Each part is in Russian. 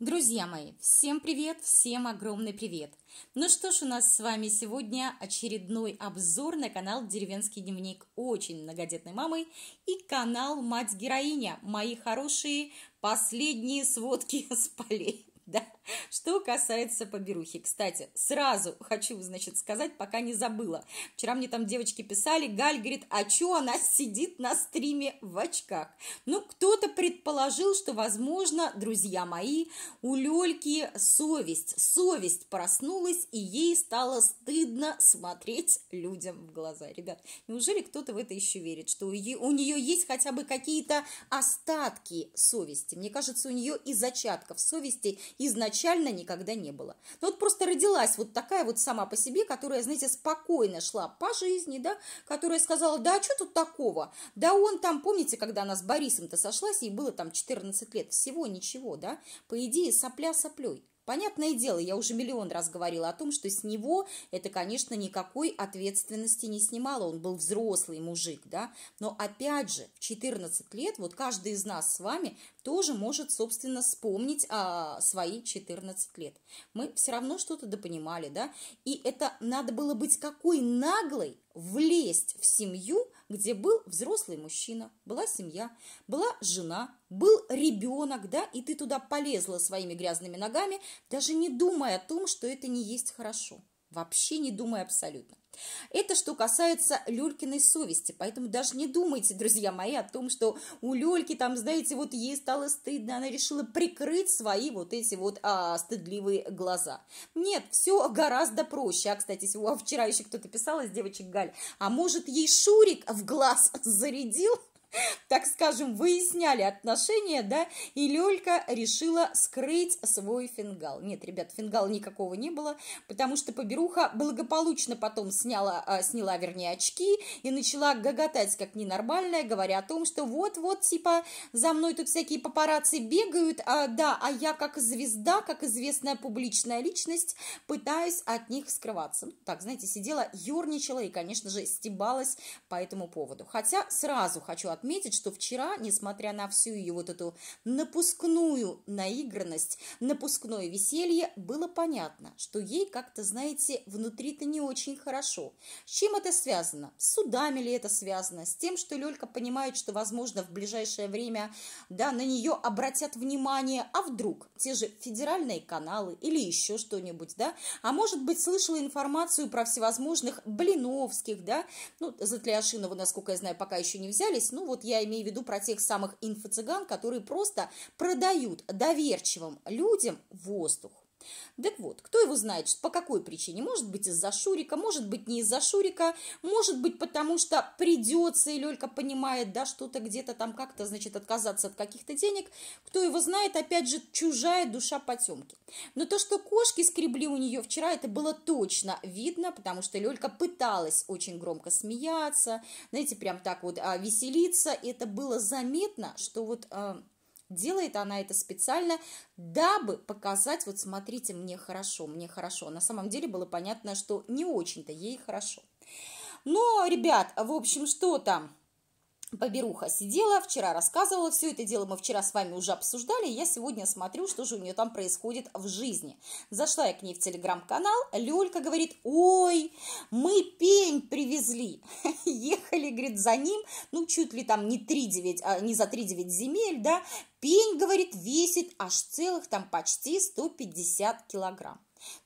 Друзья мои, всем привет, всем огромный привет! Ну что ж, у нас с вами сегодня очередной обзор на канал «Деревенский дневник» очень многодетной мамы и канал «Мать-героиня». Мои хорошие последние сводки с полей, да? Что касается поберухи. Кстати, сразу хочу, значит, сказать, пока не забыла. Вчера мне там девочки писали, Галь говорит, а что она сидит на стриме в очках? Ну, кто-то предположил, что, возможно, друзья мои, у Лёльки совесть, совесть проснулась, и ей стало стыдно смотреть людям в глаза. Ребят, неужели кто-то в это еще верит, что у нее есть хотя бы какие-то остатки совести? Мне кажется, у нее и зачатков совести изначально изначально никогда не было. Но ну, вот просто родилась вот такая вот сама по себе, которая, знаете, спокойно шла по жизни, да, которая сказала, да, а что тут такого? Да он там, помните, когда она с Борисом-то сошлась, ей было там 14 лет, всего ничего, да, по идее сопля соплей. Понятное дело, я уже миллион раз говорила о том, что с него это, конечно, никакой ответственности не снимало. Он был взрослый мужик, да. Но опять же, 14 лет, вот каждый из нас с вами тоже может, собственно, вспомнить а, свои 14 лет. Мы все равно что-то допонимали, да? И это надо было быть какой наглой влезть в семью, где был взрослый мужчина, была семья, была жена, был ребенок, да, и ты туда полезла своими грязными ногами, даже не думая о том, что это не есть хорошо. Вообще не думая абсолютно. Это что касается Люлькиной совести, поэтому даже не думайте, друзья мои, о том, что у Люльки там, знаете, вот ей стало стыдно, она решила прикрыть свои вот эти вот а, стыдливые глаза. Нет, все гораздо проще. А, кстати, а вчера еще кто-то писал из девочек Галь, а может ей Шурик в глаз зарядил? так скажем, выясняли отношения, да, и Лёлька решила скрыть свой фингал. Нет, ребят, фингала никакого не было, потому что Поберуха благополучно потом сняла, а, сняла, вернее, очки и начала гоготать как ненормальная, говоря о том, что вот-вот, типа, за мной тут всякие папарацци бегают, а, да, а я как звезда, как известная публичная личность, пытаюсь от них скрываться. Ну, так, знаете, сидела, юрничала и, конечно же, стебалась по этому поводу. Хотя сразу хочу от отметить, что вчера, несмотря на всю ее вот эту напускную наигранность, напускное веселье, было понятно, что ей как-то, знаете, внутри-то не очень хорошо. С чем это связано? С судами ли это связано? С тем, что Лёлька понимает, что, возможно, в ближайшее время, да, на нее обратят внимание, а вдруг те же федеральные каналы или еще что-нибудь, да? А может быть, слышала информацию про всевозможных Блиновских, да? Ну, за Тляшинова, насколько я знаю, пока еще не взялись, ну, вот я имею в виду про тех самых инфо-цыган, которые просто продают доверчивым людям воздух. Так вот, кто его знает, по какой причине? Может быть, из-за Шурика, может быть, не из-за Шурика, может быть, потому что придется, и Лёлька понимает, да, что-то где-то там как-то, значит, отказаться от каких-то денег. Кто его знает, опять же, чужая душа потемки. Но то, что кошки скребли у нее вчера, это было точно видно, потому что Лёлька пыталась очень громко смеяться, знаете, прям так вот а, веселиться, и это было заметно, что вот... А, Делает она это специально, дабы показать, вот смотрите, мне хорошо, мне хорошо. На самом деле было понятно, что не очень-то ей хорошо. Но, ребят, в общем, что там? Поберуха сидела, вчера рассказывала, все это дело мы вчера с вами уже обсуждали, я сегодня смотрю, что же у нее там происходит в жизни. Зашла я к ней в телеграм-канал, Лёлька говорит, ой, мы пень привезли, ехали, говорит, за ним, ну, чуть ли там не, 3 9, а, не за 3-9 земель, да, пень, говорит, весит аж целых там почти 150 килограмм.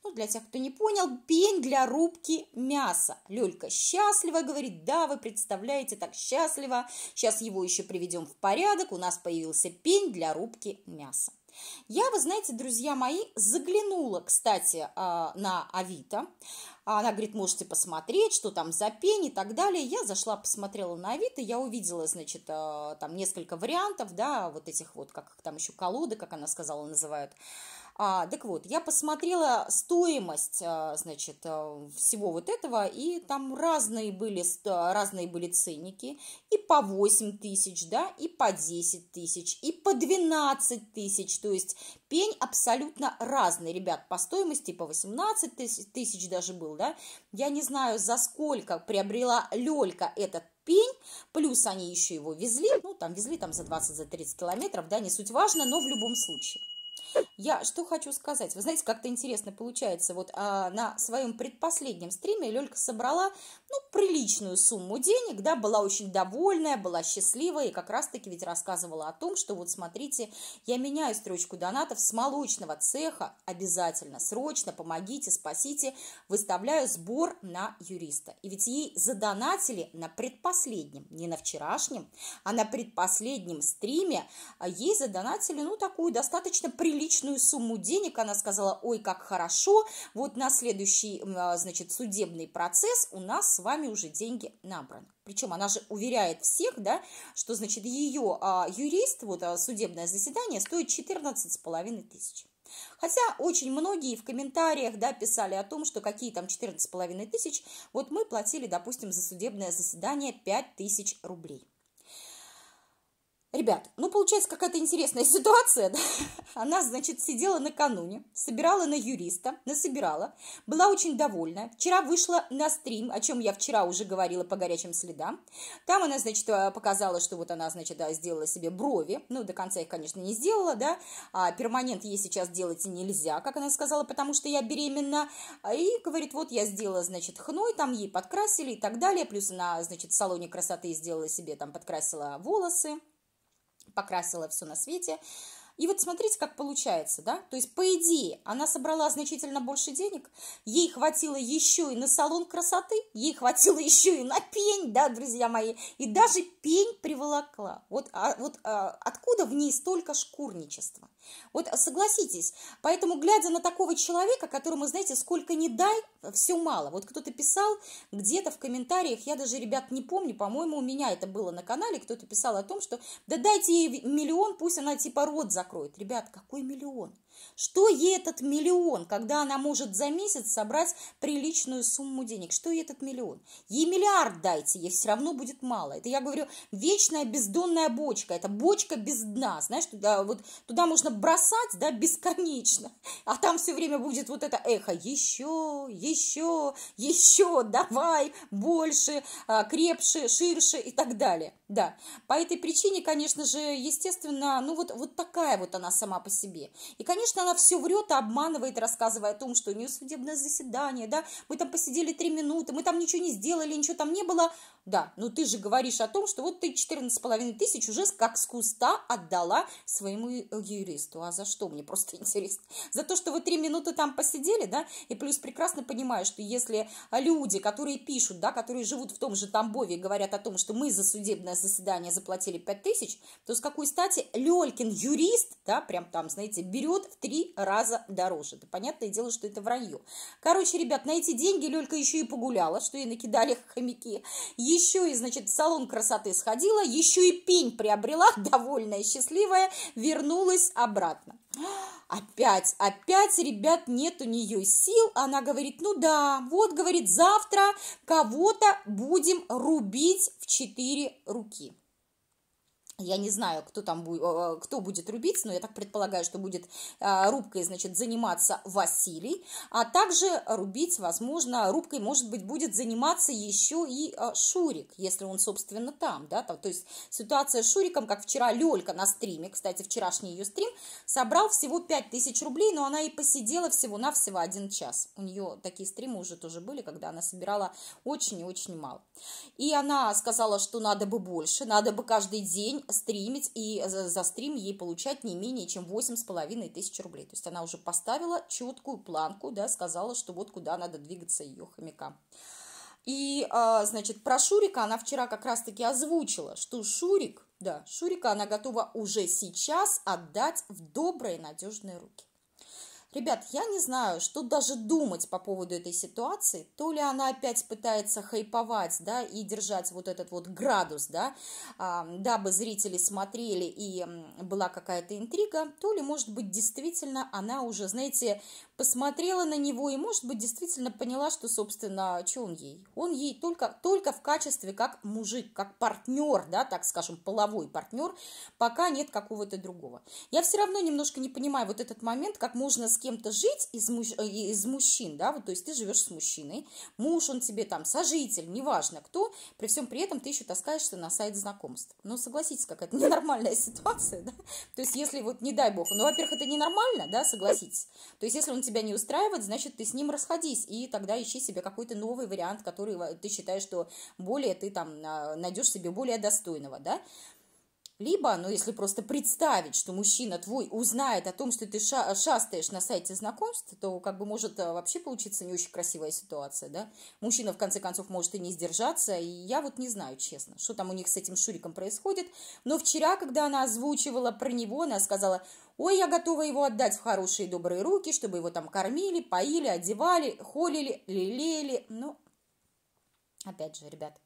Ну, для тех, кто не понял, пень для рубки мяса. Лёлька счастлива, говорит, да, вы представляете, так счастлива. Сейчас его еще приведем в порядок, у нас появился пень для рубки мяса. Я, вы знаете, друзья мои, заглянула, кстати, а, на Авито. Она говорит, можете посмотреть, что там за пень и так далее. Я зашла, посмотрела на Авито, я увидела, значит, а, там несколько вариантов, да, вот этих вот, как там еще колоды, как она сказала, называют. А, так вот, я посмотрела стоимость, а, значит, а, всего вот этого, и там разные были, разные были ценники, и по 8 тысяч, да, и по 10 тысяч, и по 12 тысяч, то есть пень абсолютно разный, ребят, по стоимости по 18 тысяч даже был, да, я не знаю, за сколько приобрела Лёлька этот пень, плюс они еще его везли, ну, там везли там за 20-30 за километров, да, не суть важно, но в любом случае. Я что хочу сказать. Вы знаете, как-то интересно получается. Вот а, на своем предпоследнем стриме Лёлька собрала ну, приличную сумму денег, да, была очень довольная, была счастливая, и как раз-таки ведь рассказывала о том, что вот смотрите, я меняю строчку донатов с молочного цеха, обязательно, срочно, помогите, спасите, выставляю сбор на юриста. И ведь ей задонатили на предпоследнем, не на вчерашнем, а на предпоследнем стриме, а ей задонатили, ну, такую достаточно приличную сумму денег, она сказала, ой, как хорошо, вот на следующий, а, значит, судебный процесс у нас вами уже деньги набраны. Причем она же уверяет всех, да, что, значит, ее а, юрист, вот а, судебное заседание стоит 14,5 тысяч. Хотя очень многие в комментариях да, писали о том, что какие там 14,5 тысяч, вот мы платили, допустим, за судебное заседание 5 тысяч рублей. Ребят, ну получается какая-то интересная ситуация. Да? Она, значит, сидела накануне, собирала на юриста, насобирала, была очень довольна. Вчера вышла на стрим, о чем я вчера уже говорила по горячим следам. Там она, значит, э, показала, что вот она, значит, да, сделала себе брови. Ну, до конца их, конечно, не сделала, да. А перманент ей сейчас делать нельзя, как она сказала, потому что я беременна. И говорит, вот я сделала, значит, хной, там ей подкрасили и так далее. Плюс она, значит, в салоне красоты сделала себе, там подкрасила волосы покрасила все на свете. И вот смотрите, как получается, да? То есть, по идее, она собрала значительно больше денег, ей хватило еще и на салон красоты, ей хватило еще и на пень, да, друзья мои, и даже пень приволокла. Вот, а, вот а, откуда в ней столько шкурничества? Вот согласитесь, поэтому, глядя на такого человека, которому, знаете, сколько не дай, все мало. Вот кто-то писал где-то в комментариях, я даже, ребят, не помню, по-моему, у меня это было на канале, кто-то писал о том, что да дайте ей миллион, пусть она типа рот закроет. Ребят, какой миллион? Что ей этот миллион, когда она может за месяц собрать приличную сумму денег? Что ей этот миллион? Ей миллиард дайте, ей все равно будет мало. Это я говорю, вечная бездонная бочка, это бочка без дна, знаешь, туда, вот, туда можно бросать, да, бесконечно, а там все время будет вот это эхо, еще, еще, еще, давай, больше, а, крепше, ширше и так далее. Да, по этой причине, конечно же, естественно, ну вот, вот такая вот она сама по себе. И, конечно, она все врет и обманывает, рассказывая о том, что у нее судебное заседание, да, мы там посидели три минуты, мы там ничего не сделали, ничего там не было. Да, но ты же говоришь о том, что вот ты 14,5 тысяч уже как с куста отдала своему э, юристу. А за что? Мне просто интересно. За то, что вы три минуты там посидели, да, и плюс прекрасно понимаю, что если люди, которые пишут, да, которые живут в том же Тамбове, говорят о том, что мы за судебное заседание заплатили 5 тысяч, то с какой стати Лелькин юрист, да, прям там, знаете, берет в три раза дороже. Да, понятное дело, что это вранье. Короче, ребят, на эти деньги Лелька еще и погуляла, что ей накидали хомяки. Еще и, значит, в салон красоты сходила, еще и пень приобрела, довольная, счастливая, вернулась обратно. Опять, опять, ребят, нет у нее сил. Она говорит, ну да, вот, говорит, завтра кого-то будем рубить в четыре руки я не знаю, кто там будет, э, кто будет рубить, но я так предполагаю, что будет э, рубкой, значит, заниматься Василий, а также рубить, возможно, рубкой, может быть, будет заниматься еще и э, Шурик, если он, собственно, там, да, там, то есть ситуация с Шуриком, как вчера Лёлька на стриме, кстати, вчерашний ее стрим, собрал всего 5000 рублей, но она и посидела всего-навсего один час, у нее такие стримы уже тоже были, когда она собирала очень и очень мало, и она сказала, что надо бы больше, надо бы каждый день, стримить и за, за стрим ей получать не менее чем 8,5 тысяч рублей. То есть она уже поставила четкую планку, да, сказала, что вот куда надо двигаться ее хомяка. И, а, значит, про Шурика она вчера как раз-таки озвучила, что Шурик, да, Шурика она готова уже сейчас отдать в добрые надежные руки. Ребят, я не знаю, что даже думать по поводу этой ситуации. То ли она опять пытается хайповать, да, и держать вот этот вот градус, да, а, дабы зрители смотрели и была какая-то интрига, то ли, может быть, действительно она уже, знаете, посмотрела на него и, может быть, действительно поняла, что, собственно, что он ей? Он ей только, только в качестве как мужик, как партнер, да, так скажем, половой партнер, пока нет какого-то другого. Я все равно немножко не понимаю вот этот момент, как можно с кем-то жить из, муж, э, из мужчин, да, вот, то есть ты живешь с мужчиной, муж он тебе там, сожитель, неважно кто, при всем при этом ты еще таскаешься на сайт знакомств. Ну, согласитесь, какая-то ненормальная ситуация, да, то есть если вот, не дай бог, ну, во-первых, это ненормально, да, согласитесь, то есть если он тебя не устраивает, значит, ты с ним расходись, и тогда ищи себе какой-то новый вариант, который ты считаешь, что более ты там а, найдешь себе более достойного, да, либо, ну, если просто представить, что мужчина твой узнает о том, что ты ша шастаешь на сайте знакомств, то как бы может э, вообще получиться не очень красивая ситуация, да? Мужчина, в конце концов, может и не сдержаться, и я вот не знаю, честно, что там у них с этим Шуриком происходит. Но вчера, когда она озвучивала про него, она сказала, ой, я готова его отдать в хорошие добрые руки, чтобы его там кормили, поили, одевали, холили, лелеяли. Ну, опять же, ребят,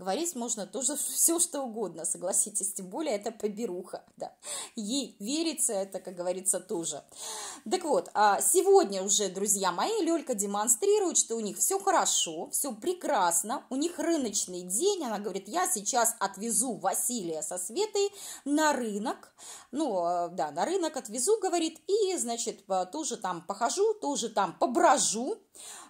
Говорить можно тоже все, что угодно, согласитесь, тем более это поберуха, да. Ей верится это, как говорится, тоже. Так вот, а сегодня уже, друзья мои, Лёлька демонстрирует, что у них все хорошо, все прекрасно, у них рыночный день, она говорит, я сейчас отвезу Василия со Светой на рынок, ну, а, да, на рынок отвезу, говорит, и, значит, а, тоже там похожу, тоже там поброжу,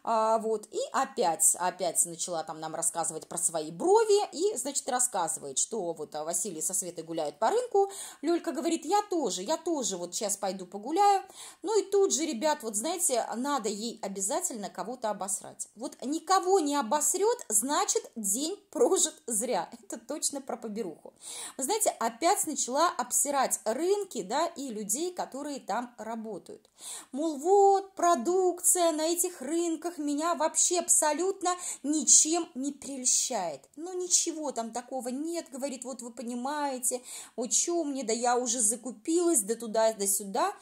а, вот, и опять, опять начала там нам рассказывать про свои брови, и, значит, рассказывает, что вот а, Василий со Светой гуляют по рынку, Лёлька говорит, я тоже, я тоже вот сейчас пойду погуляю, ну и тут же, ребят, вот знаете, надо ей обязательно кого-то обосрать. Вот никого не обосрет, значит, день прожит зря, это точно про поберуху. Вы знаете, опять начала обсирать рынки, да, и людей, которые там работают. Мол, вот, продукция на этих рынках, рынках меня вообще абсолютно ничем не прельщает. Ну ничего там такого нет, говорит, вот вы понимаете, о чем мне, да я уже закупилась, да туда, да сюда.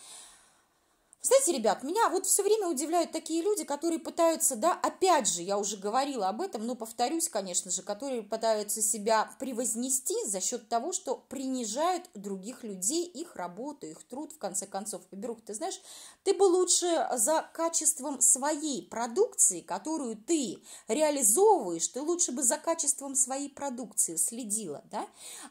Знаете, ребят, меня вот все время удивляют такие люди, которые пытаются, да, опять же, я уже говорила об этом, но повторюсь, конечно же, которые пытаются себя превознести за счет того, что принижают других людей, их работу, их труд, в конце концов. Поберух, ты знаешь, ты бы лучше за качеством своей продукции, которую ты реализовываешь, ты лучше бы за качеством своей продукции следила, да,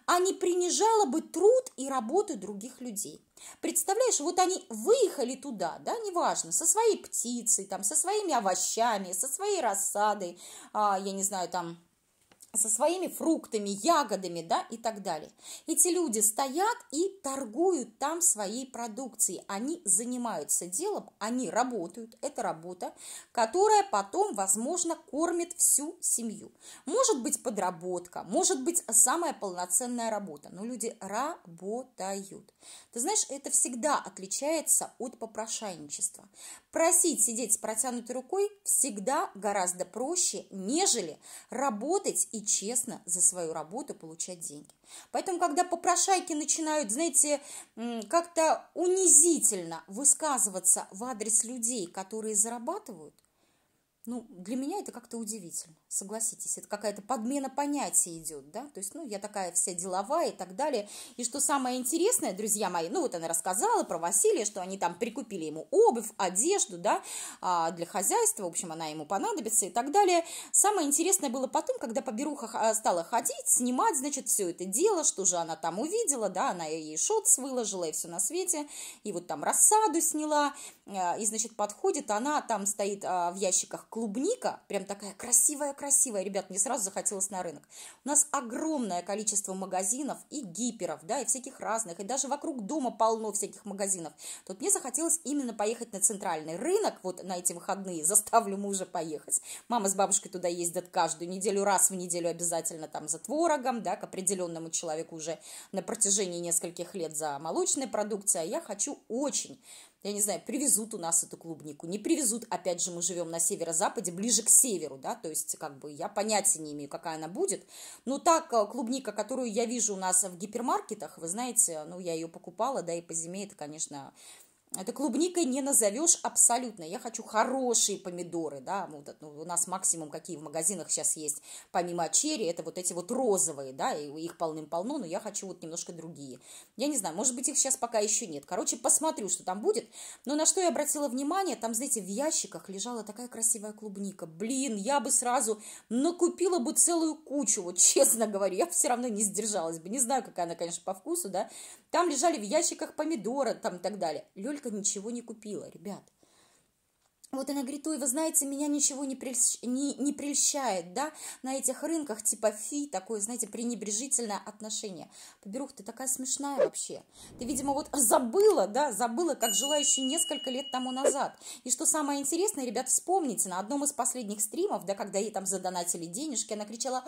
а не принижала бы труд и работу других людей. Представляешь, вот они выехали туда, да, неважно, со своей птицей, там, со своими овощами, со своей рассадой, а, я не знаю, там, со своими фруктами, ягодами, да, и так далее. Эти люди стоят и торгуют там своей продукцией, они занимаются делом, они работают, это работа, которая потом, возможно, кормит всю семью. Может быть подработка, может быть самая полноценная работа, но люди работают. Ты знаешь, это всегда отличается от попрошайничества, Просить сидеть с протянутой рукой всегда гораздо проще, нежели работать и честно за свою работу получать деньги. Поэтому, когда попрошайки начинают, знаете, как-то унизительно высказываться в адрес людей, которые зарабатывают, ну, для меня это как-то удивительно, согласитесь. Это какая-то подмена понятий идет, да? То есть, ну, я такая вся деловая и так далее. И что самое интересное, друзья мои, ну, вот она рассказала про Василия, что они там прикупили ему обувь, одежду, да, а, для хозяйства, в общем, она ему понадобится и так далее. Самое интересное было потом, когда поберуха а, стала ходить, снимать, значит, все это дело, что же она там увидела, да, она ей шотс выложила и все на свете, и вот там рассаду сняла, а, и, значит, подходит, она там стоит в ящиках клубника, прям такая красивая-красивая, ребят, мне сразу захотелось на рынок. У нас огромное количество магазинов и гиперов, да, и всяких разных, и даже вокруг дома полно всяких магазинов. Тут мне захотелось именно поехать на центральный рынок, вот на эти выходные заставлю мужа поехать. Мама с бабушкой туда ездят каждую неделю, раз в неделю обязательно там за творогом, да, к определенному человеку уже на протяжении нескольких лет за молочной продукцией. А я хочу очень я не знаю, привезут у нас эту клубнику, не привезут, опять же, мы живем на северо-западе, ближе к северу, да, то есть, как бы, я понятия не имею, какая она будет, но так, э, клубника, которую я вижу у нас в гипермаркетах, вы знаете, ну, я ее покупала, да, и по зиме это, конечно, это клубникой не назовешь абсолютно. Я хочу хорошие помидоры, да, вот, ну, у нас максимум, какие в магазинах сейчас есть, помимо черри, это вот эти вот розовые, да, и их полным-полно, но я хочу вот немножко другие. Я не знаю, может быть, их сейчас пока еще нет. Короче, посмотрю, что там будет. Но на что я обратила внимание, там, знаете, в ящиках лежала такая красивая клубника. Блин, я бы сразу накупила бы целую кучу, вот честно говорю, я бы все равно не сдержалась бы. Не знаю, какая она, конечно, по вкусу, да. Там лежали в ящиках помидоры, там и так далее. Лёлька ничего не купила, ребят вот она говорит, ой, вы знаете, меня ничего не, прельщ... не, не прельщает, да, на этих рынках типа фи, такое, знаете, пренебрежительное отношение. Поберух, ты такая смешная вообще. Ты, видимо, вот забыла, да, забыла, как жила еще несколько лет тому назад. И что самое интересное, ребят, вспомните, на одном из последних стримов, да, когда ей там задонатили денежки, она кричала,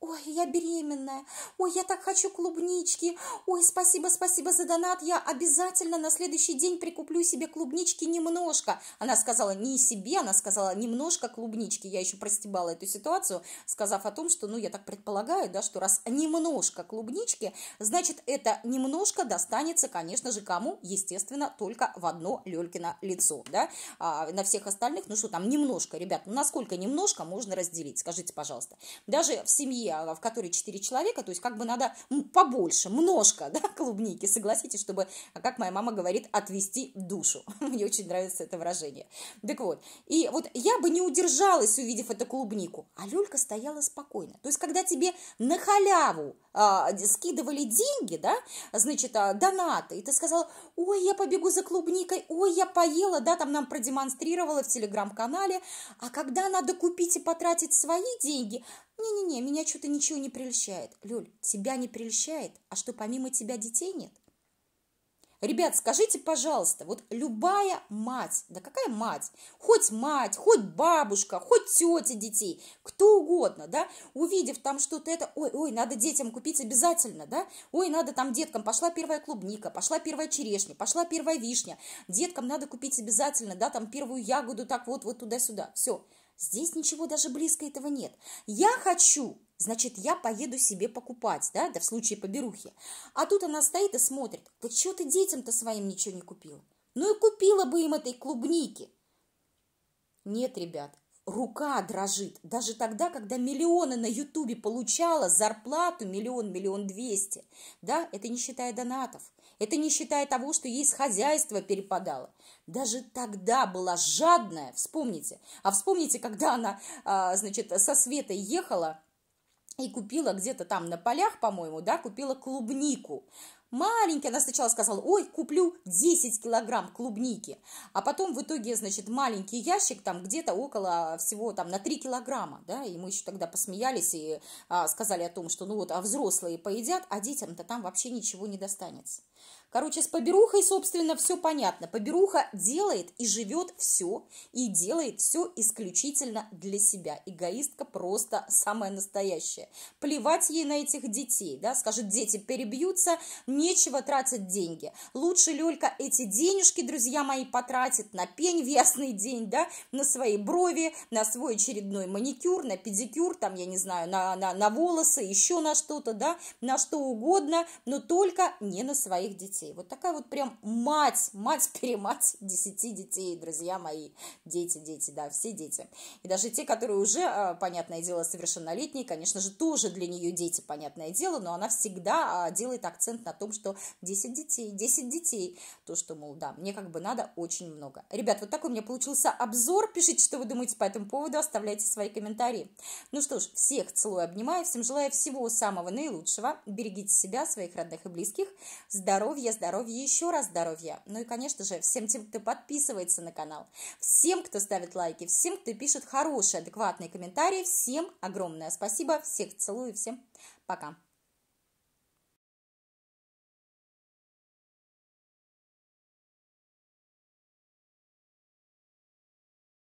ой, ой, я беременная, ой, я так хочу клубнички, ой, спасибо, спасибо за донат, я обязательно на следующий день прикуплю себе клубнички немножко. Она сказала, не себе, она сказала немножко клубнички. Я еще простебала эту ситуацию, сказав о том, что, ну, я так предполагаю, да, что раз немножко клубнички, значит, это немножко достанется, конечно же, кому? Естественно, только в одно Лелькино лицо, да. А на всех остальных, ну, что там, немножко, ребят, ну, насколько немножко можно разделить, скажите, пожалуйста. Даже в семье, а, в которой 4 человека, то есть как бы надо побольше, множко, да, клубники, согласитесь, чтобы, как моя мама говорит, отвести душу. Мне очень нравится это выражение. Так вот, и вот я бы не удержалась, увидев эту клубнику, а Лёлька стояла спокойно. То есть, когда тебе на халяву а, скидывали деньги, да, значит, а, донаты, и ты сказала, ой, я побегу за клубникой, ой, я поела, да, там нам продемонстрировала в телеграм-канале, а когда надо купить и потратить свои деньги, не-не-не, меня что-то ничего не прельщает. Лёль, тебя не прельщает, а что помимо тебя детей нет? Ребят, скажите, пожалуйста, вот любая мать, да какая мать, хоть мать, хоть бабушка, хоть тетя детей, кто угодно, да, увидев там что-то это, ой, ой, надо детям купить обязательно, да, ой, надо там деткам, пошла первая клубника, пошла первая черешня, пошла первая вишня, деткам надо купить обязательно, да, там первую ягоду, так вот, вот туда-сюда, все. Здесь ничего даже близко этого нет. Я хочу значит, я поеду себе покупать, да, да в случае поберухи. А тут она стоит и смотрит, да чего ты детям-то своим ничего не купила? Ну и купила бы им этой клубники. Нет, ребят, рука дрожит. Даже тогда, когда миллионы на Ютубе получала зарплату миллион, миллион двести. Да, это не считая донатов. Это не считая того, что ей с хозяйства перепадало. Даже тогда была жадная, вспомните. А вспомните, когда она, а, значит, со Светой ехала и купила где-то там на полях, по-моему, да, купила клубнику. Маленькая, она сначала сказала, ой, куплю 10 килограмм клубники, а потом в итоге, значит, маленький ящик там где-то около всего там на 3 килограмма, да, и мы еще тогда посмеялись и а, сказали о том, что ну вот, а взрослые поедят, а детям-то там вообще ничего не достанется. Короче, с поберухой, собственно, все понятно. Поберуха делает и живет все, и делает все исключительно для себя. Эгоистка просто самая настоящая. Плевать ей на этих детей, да, скажет, дети перебьются, нечего тратить деньги. Лучше Лёлька эти денежки, друзья мои, потратит на пень в ясный день, да, на свои брови, на свой очередной маникюр, на педикюр, там, я не знаю, на, на, на волосы, еще на что-то, да, на что угодно, но только не на своих детей детей. Вот такая вот прям мать, мать-перемать десяти детей, друзья мои. Дети, дети, да, все дети. И даже те, которые уже, а, понятное дело, совершеннолетние, конечно же, тоже для нее дети, понятное дело, но она всегда а, делает акцент на том, что 10 детей, 10 детей. То, что, мол, да, мне как бы надо очень много. Ребят, вот такой у меня получился обзор. Пишите, что вы думаете по этому поводу, оставляйте свои комментарии. Ну что ж, всех целую, обнимаю, всем желаю всего самого наилучшего. Берегите себя, своих родных и близких. Здоровья, здоровья еще раз здоровья. Ну и, конечно же, всем тем, кто подписывается на канал, всем, кто ставит лайки, всем, кто пишет хорошие, адекватные комментарии, всем огромное спасибо, всех целую, всем пока.